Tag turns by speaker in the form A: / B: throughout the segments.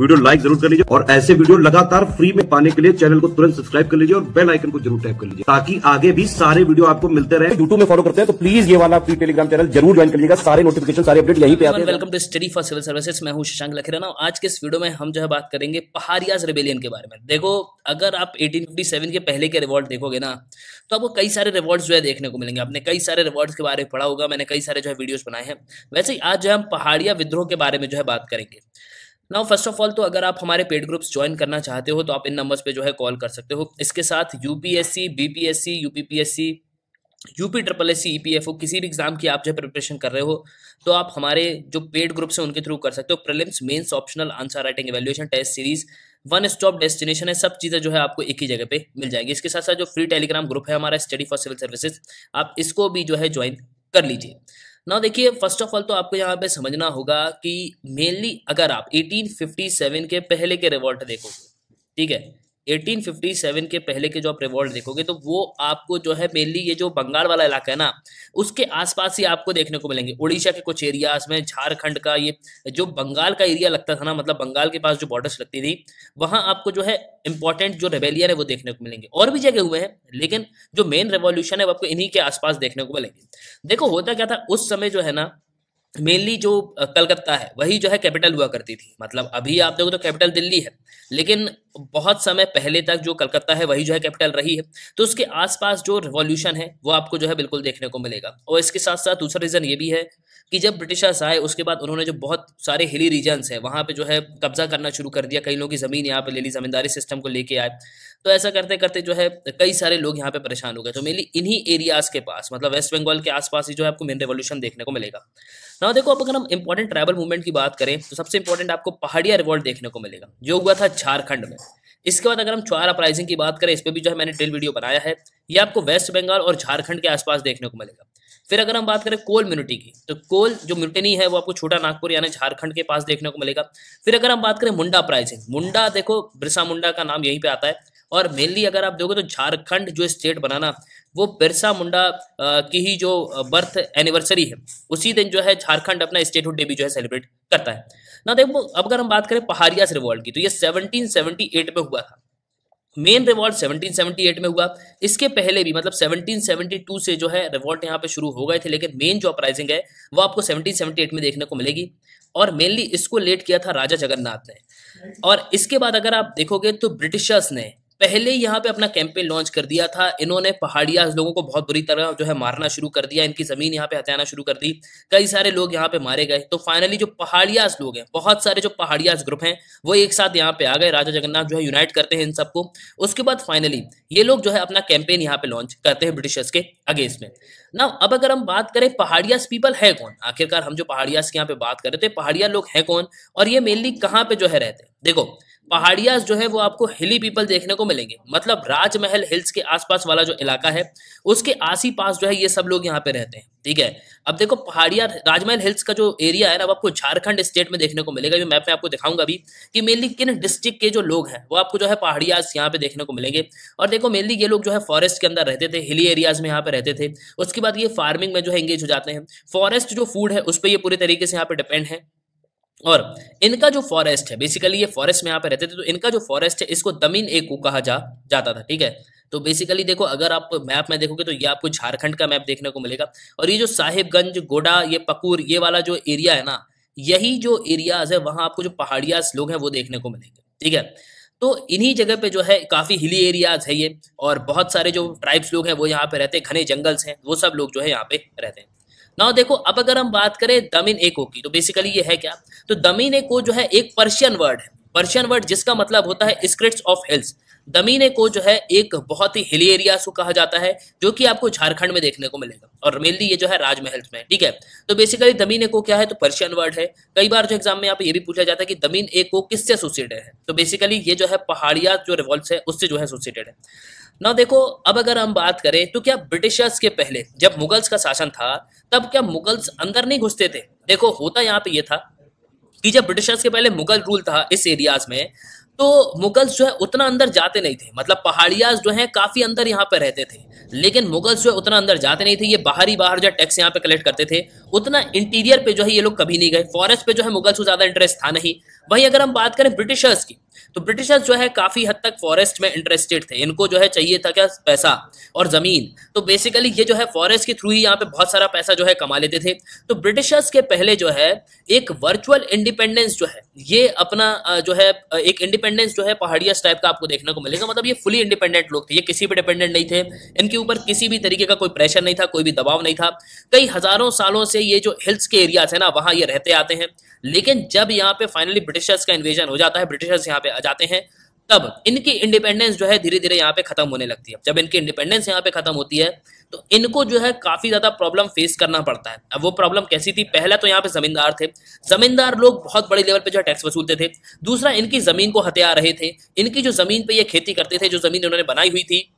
A: video like जरूर कर लीजिए और ऐसे वीडियो लगातार फ्री में पाने के लिए चैनल को तुरंत सब्सक्राइब कर लीजिए और बेल आइकन को जरूर टैप कर लीजिए ताकि आगे भी सारे वीडियो आपको मिलते रहे यूट्यूब में फॉलो करते हैं तो प्लीज ये वाला फ्री टेलीग्राम चैनल जरूर ज्वाइन करिएगा सारे नोटिफिकेशन सारे अपडेट यहीं पे आते हैं welcome to study for civil services मैं हूं शशांक लखराना आज के इस वीडियो में हम जो है बात करेंगे पहाड़ियाज रेबेलियन के बारे में देखो अगर आप 1857 के पहले के रिवॉल्ट देखोगे ना तो आपको कई सारे रिवॉल्ट जो है देखने को मिलेंगे आपने कई सारे रिवॉल्ट के बारे में पढ़ा होगा मैंने कई सारे जो है वीडियोस बनाए हैं वैसे ही आज जो है हम पहाड़िया विद्रोह के बारे में जो है बात करेंगे नाउ फर्स्ट ऑफ ऑल तो अगर आप हमारे पेड ग्रुप्स ज्वाइन करना चाहते हो तो आप इन नंबर्स पे जो है कॉल कर सकते हो इसके साथ UPSC BPSC UPPSC UP triple S C किसी भी एग्जाम की आप जो प्रिपरेशन कर रहे हो तो आप हमारे जो पेड ग्रुप्स हैं उनके थ्रू कर सकते हो prelims mains optional answer writing evaluation test series one stop destination है सब चीज़ें जो है आपको एक ही जगह पे मिल जाएगी इसके साथ साथ जो फ्री टेलीग्राम ग्रुप है हमारा स्टडी फॉर सिविल सर्विसेज आप इसको भी जो है ज्वाइन कर लीजिए ना देखिए फर्स्ट ऑफ ऑल तो आपको यहाँ पे समझना होगा कि मेनली अगर आप 1857 के पहले के रिवॉल्ट देखोगे ठीक है 1857 के पहले के जो आप रिवॉल्ट देखोगे तो वो आपको जो है मेनली ये जो बंगाल वाला इलाका है ना उसके आसपास ही आपको देखने को मिलेंगे उड़ीसा के कुछ एरियाज में झारखंड का ये जो बंगाल का एरिया लगता था ना मतलब बंगाल के पास जो बॉर्डर्स लगती थी वहां आपको जो है इंपॉर्टेंट जो रेबेलियन है वो देखने को मिलेंगे और भी जगह हुए हैं लेकिन जो मेन रेवोल्यूशन है वो आपको इन्हीं के आसपास देखने को मिलेंगे देखो होता क्या था उस समय जो है ना मेनली जो कलकत्ता है वही जो है कैपिटल हुआ करती थी मतलब अभी आप देखो तो कैपिटल दिल्ली है लेकिन बहुत समय पहले तक जो कलकत्ता है वही जो है कैपिटल रही है तो उसके आसपास जो रिवॉल्यूशन है वो आपको जो है बिल्कुल देखने को मिलेगा और इसके साथ साथ दूसरा रीज़न ये भी है कि जब ब्रिटिशर्स आए उसके बाद उन्होंने जो बहुत सारे हिली रीजन्स हैं वहाँ पे जो है कब्जा करना शुरू कर दिया कई लोगों की ज़मीन यहाँ पे ले ली ज़मींदारी सिस्टम को लेके आए तो ऐसा करते करते जो है कई सारे लोग यहाँ पे परेशान हो गए तो मेनली इन्हीं एरियाज़ के पास मतलब वेस्ट बंगाल के आसपास ही जो है आपको मेन रेवोल्यूशन देखने को मिलेगा ना देखो अब अगर हम इंपॉर्टेंट ट्राइबल मूवमेंट की बात करें तो सबसे इंपॉर्टेंट आपको पहाड़िया रिवॉल्ट देखने को मिलेगा जो हुआ था झारखंड में इसके बाद अगर हम चार अपराइजिंग की बात करें इस पर भी जो है मैंने टेल वीडियो बनाया है ये आपको वेस्ट बंगाल और झारखंड के आसपास देखने को मिलेगा फिर अगर हम बात करें कोल म्यूनिटी की तो कोल जो म्यूटनी है वो आपको छोटा नागपुर यानी झारखंड के पास देखने को मिलेगा फिर अगर हम बात करें मुंडा प्राइजिंग मुंडा देखो बिरसा मुंडा का नाम यहीं पे आता है और मेनली अगर आप देखो तो झारखंड जो स्टेट बनाना वो बिरसा मुंडा की ही जो बर्थ एनिवर्सरी है उसी दिन जो है झारखंड अपना स्टेटहुड डे भी जो है सेलिब्रेट करता है ना देखो अब अगर हम बात करें पहाड़िया रिवॉल्ट की तो ये 1778 में हुआ था मेन रिवॉल्ट 1778 में हुआ इसके पहले भी मतलब 1772 से जो है रिवॉल्ट यहाँ पे शुरू हो गए थे लेकिन मेन जो अपराइजिंग है वो आपको 1778 में देखने को मिलेगी और मेनली इसको लेट किया था राजा जगन्नाथ ने और इसके बाद अगर आप देखोगे तो ब्रिटिशर्स ने पहले यहाँ पे अपना कैंपेन लॉन्च कर दिया था इन्होंने पहाड़िया लोगों को बहुत बुरी तरह जो है मारना शुरू कर दिया इनकी जमीन यहाँ पे हत्याना शुरू कर दी कई सारे लोग यहाँ पे मारे गए तो फाइनली जो पहाड़ियाज लोग हैं बहुत सारे जो पहाड़ियाज ग्रुप हैं वो एक साथ यहाँ पे आ गए राजा जगन्नाथ जो है यूनाइट करते हैं इन सबको उसके बाद फाइनली ये लोग जो है अपना कैंपेन यहाँ पे लॉन्च करते हैं ब्रिटिशर्स के अगेंस्ट में ना अब अगर हम बात करें पहाड़िया पीपल है कौन आखिरकार हम जो पहाड़िया की यहाँ पे बात कर रहे थे पहाड़िया लोग हैं कौन और ये मेनली कहाँ पे जो है रहते हैं देखो पहाड़ियाज जो है वो आपको हिली पीपल देखने को मिलेंगे मतलब राजमहल हिल्स के आसपास वाला जो इलाका है उसके आस ही पास जो है ये सब लोग यहाँ पे रहते हैं ठीक है अब देखो पहाड़िया राजमहल हिल्स का जो एरिया है ना आपको झारखंड स्टेट में देखने को मिलेगा जो मैप में आपको दिखाऊंगा अभी कि मेनली किन डिस्ट्रिक्ट के जो लोग हैं वो आपको जो है पहाड़ियाज यहाँ पे देखने को मिलेंगे और देखो मेनली ये लोग जो है फॉरेस्ट के अंदर रहते थे हिली एरियाज में यहाँ पे रहते थे उसके बाद ये फार्मिंग में जो है एंगेज हो जाते हैं फॉरेस्ट जो फूड है उस पर ये पूरे तरीके से यहाँ पे डिपेंड है और इनका जो फॉरेस्ट है बेसिकली ये फॉरेस्ट में यहाँ पे रहते थे तो इनका जो फॉरेस्ट है इसको दमिन एकू कहा जा जाता था ठीक है तो बेसिकली देखो अगर आप मैप में देखोगे तो ये आपको झारखंड का मैप देखने को मिलेगा और ये जो साहिबगंज गोडा ये पकूर ये वाला जो एरिया है ना यही जो एरियाज है वहां आपको जो पहाड़िया लोग हैं वो देखने को मिलेंगे ठीक है तो इन्हीं जगह पे जो है काफी हिली एरियाज है ये और बहुत सारे जो ट्राइब्स लोग हैं वो यहाँ पे रहते हैं घने जंगल्स हैं वो सब लोग जो है यहाँ पे रहते हैं ना देखो अब अगर हम बात करें दमिन एको की तो बेसिकली ये है क्या तो दमिन एको जो है एक पर्शियन वर्ड है पर्शियन वर्ड जिसका मतलब होता है स्क्रिट्स ऑफ हिल्स दमीने को जो है एक बहुत ही हिली एरिया कहा जाता है जो कि आपको झारखंड में देखने को मिलेगा और मेनली ये जो है राजमहल में ठीक है तो बेसिकली दमीने को क्या है तो पर्शियन वर्ड है कई बार जो एग्जाम में यहाँ पे ये भी पूछा जाता है कि दमीन ए को किससे एसोसिएटेड है तो बेसिकली ये जो है पहाड़िया जो रिवॉल्व है उससे जो है एसोसिएटेड है ना देखो अब अगर हम बात करें तो क्या ब्रिटिशर्स के पहले जब मुगल्स का शासन था तब क्या मुगल्स अंदर नहीं घुसते थे देखो होता यहाँ पे ये था कि जब ब्रिटिशर्स के पहले मुगल रूल था इस एरियाज में तो मुगल्स जो है उतना अंदर जाते नहीं थे मतलब पहाड़ियाज जो है काफी अंदर यहाँ पर रहते थे लेकिन मुगल्स जो है उतना अंदर जाते नहीं थे ये बाहरी बाहर जो टैक्स यहाँ पे कलेक्ट करते थे उतना इंटीरियर पे जो है ये लोग कभी नहीं गए फॉरेस्ट पे जो है मुगल्स को ज्यादा इंटरेस्ट था नहीं वहीं अगर हम बात करें ब्रिटिशर्स की तो ब्रिटिशर्स जो है काफ़ी हद तक फॉरेस्ट में इंटरेस्टेड थे इनको जो है चाहिए था क्या पैसा और ज़मीन तो बेसिकली ये जो है फॉरेस्ट के थ्रू ही यहाँ पे बहुत सारा पैसा जो है कमा लेते थे तो ब्रिटिशर्स के पहले जो है एक वर्चुअल इंडिपेंडेंस जो है ये अपना जो है एक इंडिपेंडेंस जो है पहाड़िया टाइप का आपको देखने को मिलेगा मतलब ये फुली इंडिपेंडेंट लोग थे ये किसी पर डिपेंडेंट नहीं थे इनके ऊपर किसी भी तरीके का कोई प्रेशर नहीं था कोई भी दबाव नहीं था कई हज़ारों सालों से ये जो हिल्स के एरियाज है ना वहां ये रहते आते हैं लेकिन जब यहाँ पे फाइनली ब्रिटिशर्स का इन्वेजन हो जाता है ब्रिटिशर्स यहाँ पे आ जाते हैं तब इनकी इंडिपेंडेंस जो है धीरे धीरे यहाँ पे खत्म होने लगती है जब इनकी इंडिपेंडेंस यहाँ पे खत्म होती है तो इनको जो है काफी ज्यादा प्रॉब्लम फेस करना पड़ता है अब वो प्रॉब्लम कैसी थी पहला तो यहाँ पे जमींदार थे जमींदार लोग बहुत बड़े लेवल पे जो है टैक्स वसूलते थे दूसरा इनकी जमीन को हत्या रहे थे इनकी जो जमीन पे ये खेती करते थे जो जमीन इन्होंने बनाई हुई थी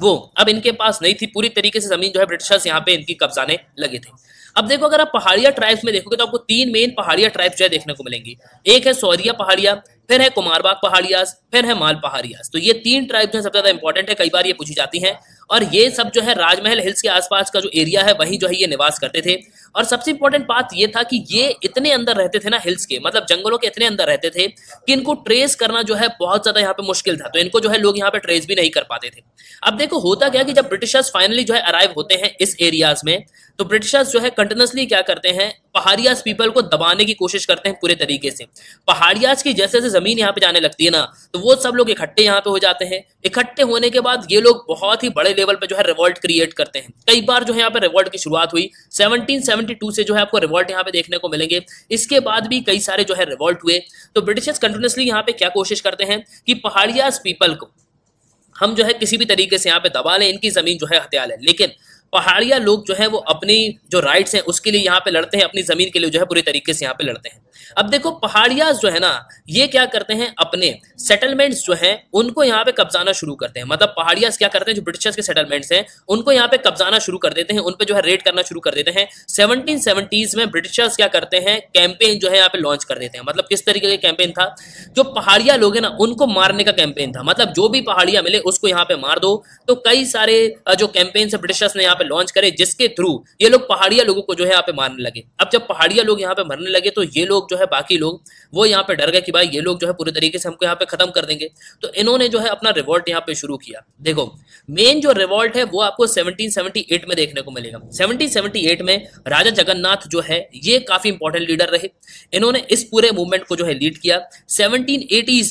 A: वो अब इनके पास नहीं थी पूरी तरीके से जमीन जो है ब्रिटिशर्स यहाँ पे इनकी कब्जाने लगे थे अब देखो अगर आप पहाड़िया ट्राइब्स में देखोगे तो आपको तीन मेन पहाड़िया ट्राइब्स जो है देखने को मिलेंगी एक है सौरिया पहाड़िया फिर है कुमारबाग पहाड़ियास फिर है माल पहाड़ियास तो ये तीन ट्राइब जो है सबसे ज्यादा इंपॉर्टेंट है कई बार ये पूछी जाती हैं और ये सब जो है राजमहल हिल्स के आसपास का जो एरिया है वही जो है ये निवास करते थे और सबसे इंपॉर्टेंट बात ये था कि ये इतने अंदर रहते थे ना हिल्स के मतलब जंगलों के इतने अंदर रहते थे कि इनको ट्रेस करना जो है बहुत ज्यादा यहाँ पे मुश्किल था तो इनको जो है लोग यहाँ पे ट्रेस भी नहीं कर पाते थे अब देखो होता क्या कि जब ब्रिटिशर्स फाइनली जो है अराइव होते हैं इस एरियाज में तो ब्रिटिशर्स जो है कंटिन्यूसली क्या करते हैं पहाड़ियाज पीपल को दबाने की कोशिश करते हैं पूरे तरीके से पहाड़ियाज की जैसे जैसे जमीन यहाँ पे जाने लगती है ना तो वो सब लोग इकट्ठे यहाँ पे हो जाते हैं इकट्ठे होने के बाद ये लोग बहुत ही बड़े लेवल पे जो है रिवॉल्ट क्रिएट करते हैं कई बार जो है यहाँ पे रिवॉल्ट की शुरुआत हुई सेवनटीन से जो है आपको रिवॉल्ट यहाँ पे देखने को मिलेंगे इसके बाद भी कई सारे जो है रिवॉल्ट हुए तो ब्रिटिशर्स कंटिन्यूसली यहाँ पे क्या कोशिश करते हैं कि पहाड़ियाज पीपल को हम जो है किसी भी तरीके से यहाँ पे दबा लें इनकी जमीन जो है हत्या लें लेकिन पहाड़िया लोग जो है वो अपनी जो राइट्स हैं उसके लिए यहाँ पे लड़ते हैं अपनी ज़मीन के लिए जो है पूरे तरीके से यहाँ पे लड़ते हैं अब देखो पहाड़िया जो है ना ये क्या करते हैं अपने सेटलमेंट्स जो हैं उनको यहाँ पे कब्जाना शुरू करते हैं मतलब पहाड़िया क्या करते हैं जो ब्रिटिशर्स के सेटलमेंट्स हैं उनको यहाँ पे कब्जाना शुरू कर देते हैं उन पर जो है रेड करना शुरू कर देते हैं सेवनटीन में ब्रिटिशर्स क्या करते हैं कैंपेन जो है यहाँ पे लॉन्च कर देते हैं मतलब किस तरीके का कैंपेन था जो पहाड़िया लोग हैं ना उनको मारने का कैंपेन था मतलब जो भी पहाड़िया मिले उसको यहाँ पे मार दो तो कई सारे जो कैंपेन है ब्रिटिशर्स ने यहाँ यहाँ पे लॉन्च करे जिसके थ्रू ये लोग पहाड़िया लोगों को जो है यहाँ पे मारने लगे अब जब पहाड़िया लोग यहाँ पे मरने लगे तो ये लोग जो है बाकी लोग वो यहाँ पे डर गए कि भाई ये लोग जो है पूरे तरीके से हमको यहाँ पे खत्म कर देंगे तो इन्होंने जो है अपना रिवॉल्ट यहाँ पे शुरू किया देखो मेन जो रिवॉल्ट है वो आपको सेवनटीन में देखने को मिलेगा सेवनटीन में राजा जगन्नाथ जो है ये काफी इंपॉर्टेंट लीडर रहे इन्होंने इस पूरे मूवमेंट को जो है लीड किया सेवनटीन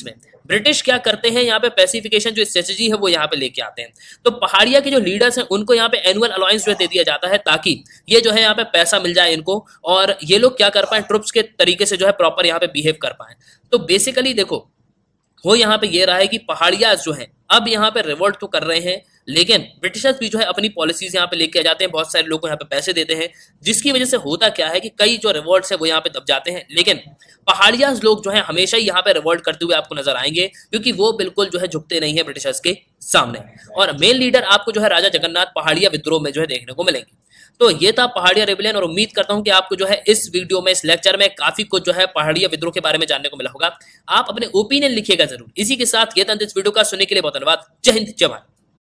A: में ब्रिटिश क्या करते हैं यहाँ पे पेसिफिकेशन जो स्ट्रेटेजी है वो यहाँ पे लेके आते हैं तो पहाड़िया के जो लीडर्स हैं उनको यहाँ पे एनुअल अलाउंस जो है दे दिया जाता है ताकि ये जो है यहाँ पे पैसा मिल जाए इनको और ये लोग क्या कर पाए ट्रुप्स के तरीके से जो है प्रॉपर यहाँ पे बिहेव कर पाए तो बेसिकली देखो वो यहाँ पे ये रहा है कि पहाड़िया जो है अब यहाँ पे रिवोल्ट तो कर रहे हैं लेकिन ब्रिटिशर्स भी जो है अपनी पॉलिसीज यहाँ पे लेके आ जाते हैं बहुत सारे लोग को यहाँ पे पैसे देते हैं जिसकी वजह से होता क्या है कि कई जो रिवॉर्ड्स है वो यहाँ पे दब जाते हैं लेकिन पहाड़िया लोग जो है हमेशा ही यहाँ पे रिवॉर्ड करते हुए आपको नजर आएंगे क्योंकि वो बिल्कुल जो है झुकते नहीं है ब्रिटिशर्स के सामने और मेन लीडर आपको जो है राजा जगन्नाथ पहाड़िया विद्रोह में जो है देखने को मिलेंगे तो ये था पहाड़िया रेबलियन और उम्मीद करता हूं कि आपको जो है इस वीडियो में इस लेक्चर में काफी कुछ जो है पहाड़िया विद्रोह के बारे में जानने को मिला होगा आप अपने ओपिनियन लिखिएगा जरूर इसी के साथ ये था इस वीडियो का सुनने के लिए बहुत धन्यवाद जय हिंद जय भारत